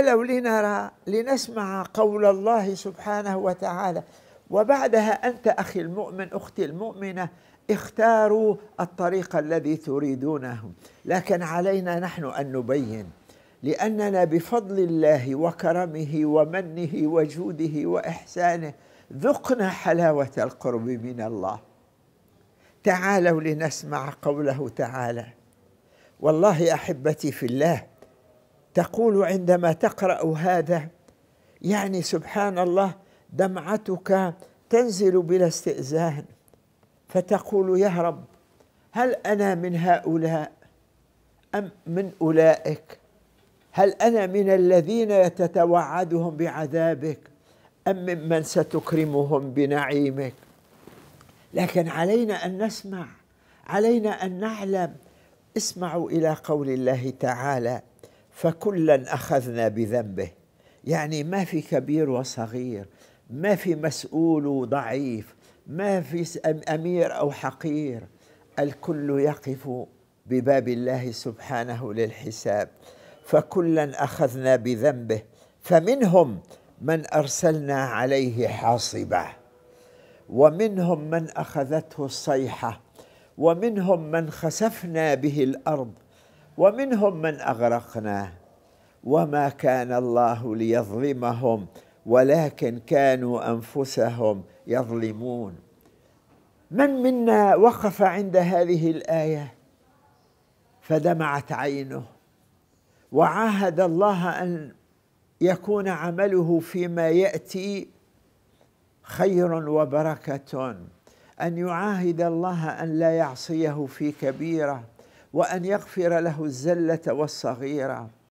تعالوا لنرى لنسمع قول الله سبحانه وتعالى وبعدها أنت أخي المؤمن أختي المؤمنة اختاروا الطريق الذي تريدونه لكن علينا نحن أن نبين لأننا بفضل الله وكرمه ومنه وجوده وإحسانه ذقنا حلاوة القرب من الله تعالوا لنسمع قوله تعالى والله أحبتي في الله تقول عندما تقرأ هذا يعني سبحان الله دمعتك تنزل بلا استئذان فتقول يا رب هل أنا من هؤلاء أم من أولئك هل أنا من الذين تتوعدهم بعذابك أم ممن ستكرمهم بنعيمك لكن علينا أن نسمع علينا أن نعلم اسمعوا إلى قول الله تعالى فكلا اخذنا بذنبه يعني ما في كبير وصغير ما في مسؤول وضعيف ما في امير او حقير الكل يقف بباب الله سبحانه للحساب فكلا اخذنا بذنبه فمنهم من ارسلنا عليه حاصبه ومنهم من اخذته الصيحه ومنهم من خسفنا به الارض ومنهم من اغرقنا وما كان الله ليظلمهم ولكن كانوا انفسهم يظلمون من منا وقف عند هذه الايه فدمعت عينه وعاهد الله ان يكون عمله فيما ياتي خير وبركه ان يعاهد الله ان لا يعصيه في كبيره وأن يغفر له الزلة والصغيرة